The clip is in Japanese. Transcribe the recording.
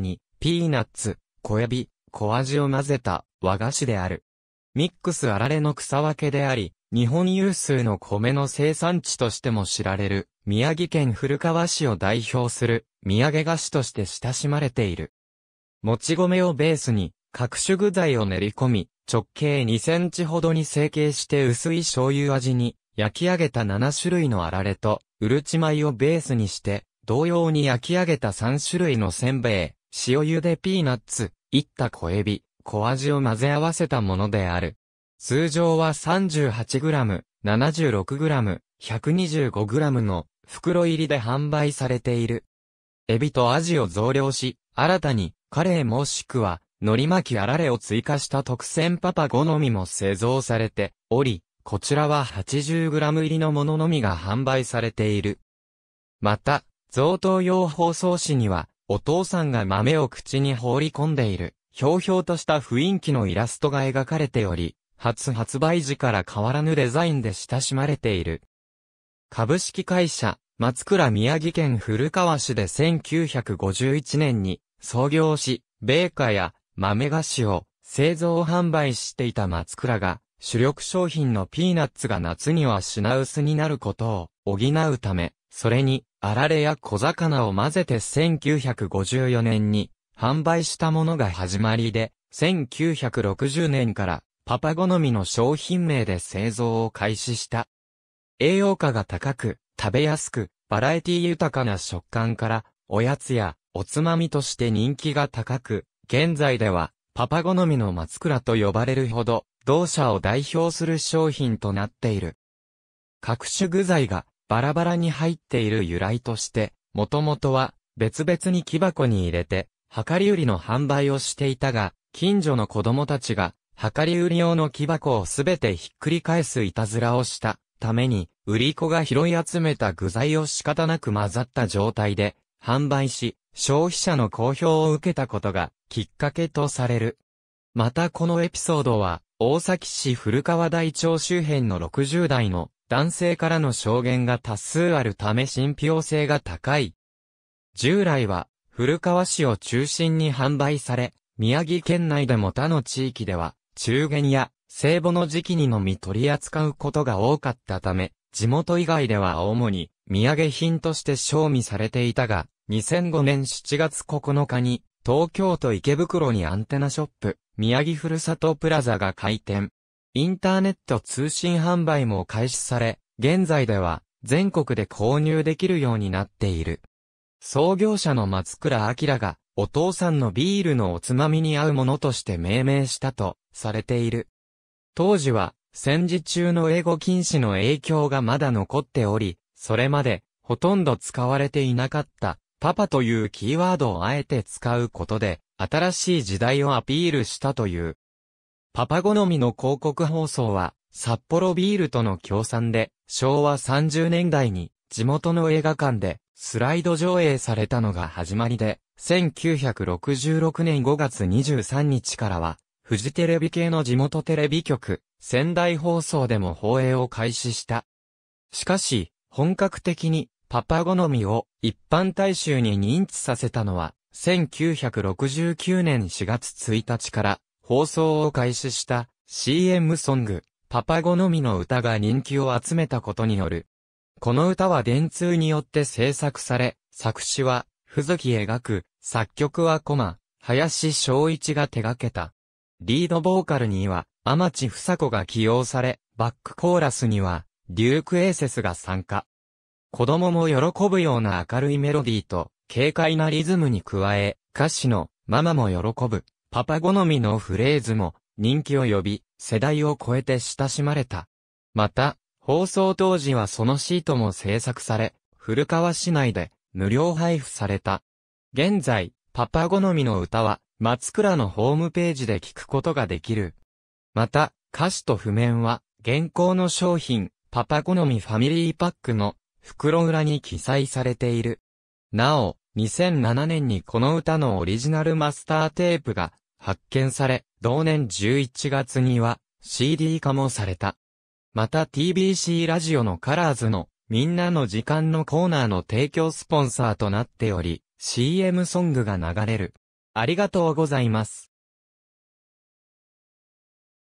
に、ピーナッツ、小エビ、小味を混ぜた和菓子である。ミックスあられの草分けであり、日本有数の米の生産地としても知られる、宮城県古川市を代表する、土産菓子として親しまれている。もち米をベースに、各種具材を練り込み、直径2センチほどに成形して薄い醤油味に、焼き上げた7種類のあられと、うるち米をベースにして、同様に焼き上げた3種類のせんべい、塩茹でピーナッツ、いった小エビ、小味を混ぜ合わせたものである。通常は 38g、76g、125g の袋入りで販売されている。エビとアジを増量し、新たにカレーもしくは海苔巻きあられを追加した特選パパ好みも製造されており、こちらは 80g 入りのもののみが販売されている。また、贈答用包装紙には、お父さんが豆を口に放り込んでいる、ひょうひょうとした雰囲気のイラストが描かれており、初発売時から変わらぬデザインで親しまれている。株式会社、松倉宮城県古川市で1951年に創業し、米菓や豆菓子を製造販売していた松倉が、主力商品のピーナッツが夏には品薄になることを補うため、それにあられや小魚を混ぜて1954年に販売したものが始まりで、1960年からパパ好みの商品名で製造を開始した。栄養価が高く、食べやすく、バラエティ豊かな食感から、おやつやおつまみとして人気が高く、現在ではパパ好みの松倉と呼ばれるほど、同社を代表する商品となっている。各種具材がバラバラに入っている由来として、もともとは別々に木箱に入れて、量り売りの販売をしていたが、近所の子供たちが、量り売り用の木箱をすべてひっくり返すいたずらをしたために、売り子が拾い集めた具材を仕方なく混ざった状態で、販売し、消費者の好評を受けたことがきっかけとされる。またこのエピソードは、大崎市古川台町周辺の60代の男性からの証言が多数あるため信憑性が高い。従来は、古川市を中心に販売され、宮城県内でも他の地域では、中元や聖母の時期にのみ取り扱うことが多かったため、地元以外では主に土産品として賞味されていたが、2005年7月9日に東京都池袋にアンテナショップ、宮城ふるさとプラザが開店。インターネット通信販売も開始され、現在では全国で購入できるようになっている。創業者の松倉明が、お父さんのビールのおつまみに合うものとして命名したと、されている。当時は、戦時中の英語禁止の影響がまだ残っており、それまで、ほとんど使われていなかった、パパというキーワードをあえて使うことで、新しい時代をアピールしたという。パパ好みの広告放送は、札幌ビールとの協賛で、昭和30年代に、地元の映画館で、スライド上映されたのが始まりで、1966年5月23日からは、フジテレビ系の地元テレビ局、仙台放送でも放映を開始した。しかし、本格的に、パパ好みを一般大衆に認知させたのは、1969年4月1日から放送を開始した CM ソング、パパ好みの歌が人気を集めたことによる。この歌は電通によって制作され、作詞は、ふずき描く、作曲はコマ、林昭一が手掛けた。リードボーカルには、天地房子が起用され、バックコーラスには、デューク・エーセスが参加。子供も喜ぶような明るいメロディーと、軽快なリズムに加え、歌詞の、ママも喜ぶ、パパ好みのフレーズも人気を呼び、世代を超えて親しまれた。また、放送当時はそのシートも制作され、古川市内で無料配布された。現在、パパ好みの歌は、松倉のホームページで聞くことができる。また、歌詞と譜面は、現行の商品、パパ好みファミリーパックの袋裏に記載されている。なお、2007年にこの歌のオリジナルマスターテープが発見され、同年11月には CD 化もされた。また TBC ラジオのカラーズのみんなの時間のコーナーの提供スポンサーとなっており、CM ソングが流れる。ありがとうございます。